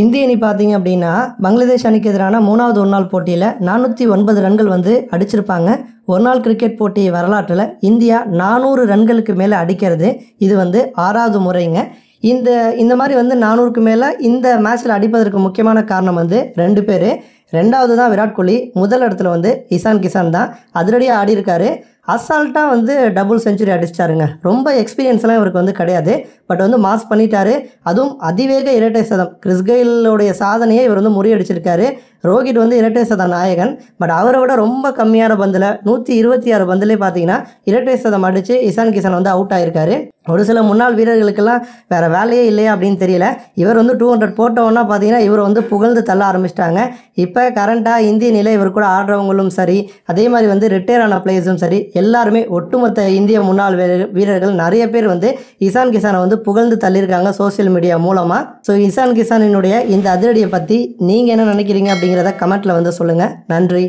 இந்திய அணி பார்த்தீங்க அப்படின்னா பங்களாதேஷ் அணிக்கு எதிரான மூணாவது ஒரு நாள் போட்டியில் நானூற்றி ஒன்பது ரன்கள் வந்து அடிச்சிருப்பாங்க ஒரு நாள் கிரிக்கெட் போட்டி வரலாற்றில் இந்தியா நானூறு ரன்களுக்கு மேலே அடிக்கிறது இது வந்து ஆறாவது முறைங்க இந்த இந்த மாதிரி வந்து நானூறுக்கு மேலே இந்த மேட்ச்சில் அடிப்பதற்கு முக்கியமான காரணம் வந்து ரெண்டு பேர் ரெண்டாவது தான் விராட் கோலி முதல் இடத்துல வந்து இசான் கிசான் தான் அதிரடியாக ஆடி இருக்காரு அசால்ட்டாக வந்து டபுள் செஞ்சுரி அடிச்சிட்டாருங்க ரொம்ப எக்ஸ்பீரியன்ஸ்லாம் இவருக்கு வந்து கிடையாது பட் வந்து மாஸ் பண்ணிட்டாரு அதுவும் அதிவேக இரட்டை சதம் கிறிஸ்கெயிலோடைய சாதனையை இவர் வந்து முறியடிச்சிருக்காரு ரோஹித் வந்து இரட்டை சதம் நாயகன் பட் அவரை விட ரொம்ப கம்மியான பந்தில் நூற்றி இருபத்தி ஆறு பந்திலே பார்த்தீங்கன்னா இரட்டை சதம் அடித்து இசான் கிசான் வந்து அவுட் ஆகிருக்காரு ஒரு சில முன்னாள் வீரர்களுக்கெல்லாம் வேறு வேலையே இல்லையா அப்படின்னு தெரியல இவர் வந்து டூ ஹண்ட்ரட் போட்டவொன்னா பார்த்தீங்கன்னா இவர் வந்து புகழ்ந்து தள்ள ஆரம்பிச்சிட்டாங்க இப்போ கரண்ட்டாக இந்திய நிலை இவர் கூட ஆடுறவங்களும் சரி அதே மாதிரி வந்து ரிட்டையர் ஆன பிளேயர்ஸும் சரி எல்லாருமே ஒட்டுமொத்த இந்திய முன்னாள் வீரர்கள் நிறைய பேர் வந்து இசான் கிசானை வந்து புகழ்ந்து தள்ளியிருக்காங்க சோசியல் மீடியா மூலமாக ஸோ இசான் கிசானினுடைய இந்த அதிரடியை பற்றி நீங்கள் என்ன நினைக்கிறீங்க அப்படிங்கிறத கமெண்ட்டில் வந்து சொல்லுங்கள் நன்றி